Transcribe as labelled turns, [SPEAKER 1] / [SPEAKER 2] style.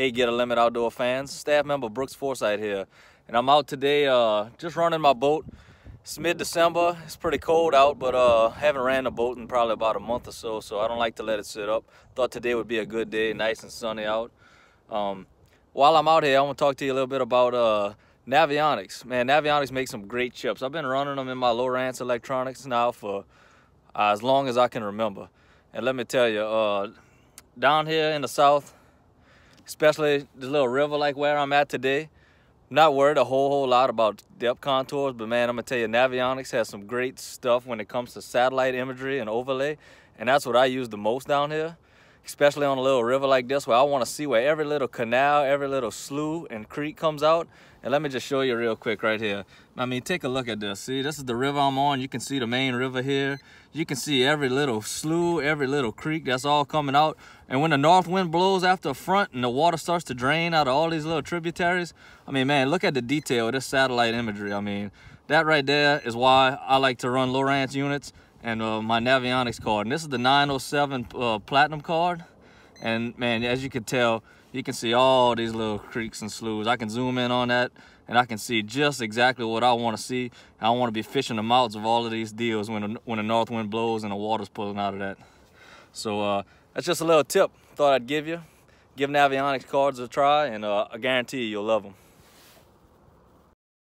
[SPEAKER 1] Hey, Get a Limit Outdoor fans. Staff member Brooks Forsyth here. And I'm out today uh, just running my boat. It's mid-December. It's pretty cold out, but uh, haven't ran the boat in probably about a month or so, so I don't like to let it sit up. Thought today would be a good day, nice and sunny out. Um, while I'm out here, I want to talk to you a little bit about uh, Navionics. Man, Navionics makes some great chips. I've been running them in my Lowrance electronics now for uh, as long as I can remember. And let me tell you, uh, down here in the south, especially this little river like where I'm at today. not worried a whole, whole lot about depth contours, but man, I'm gonna tell you, Navionics has some great stuff when it comes to satellite imagery and overlay, and that's what I use the most down here especially on a little river like this where I want to see where every little canal, every little slough and creek comes out. And let me just show you real quick right here. I mean, take a look at this. See, this is the river I'm on. You can see the main river here. You can see every little slough, every little creek that's all coming out. And when the north wind blows after a front and the water starts to drain out of all these little tributaries, I mean, man, look at the detail of this satellite imagery. I mean, that right there is why I like to run Lowrance units and uh, my Navionics card. And this is the 907 uh, Platinum card. And man, as you can tell, you can see all these little creeks and sloughs. I can zoom in on that and I can see just exactly what I want to see. I want to be fishing the mouths of all of these deals when, when the north wind blows and the water's pulling out of that. So uh, that's just a little tip thought I'd give you. Give Navionics cards a try and uh, I guarantee you you'll love them.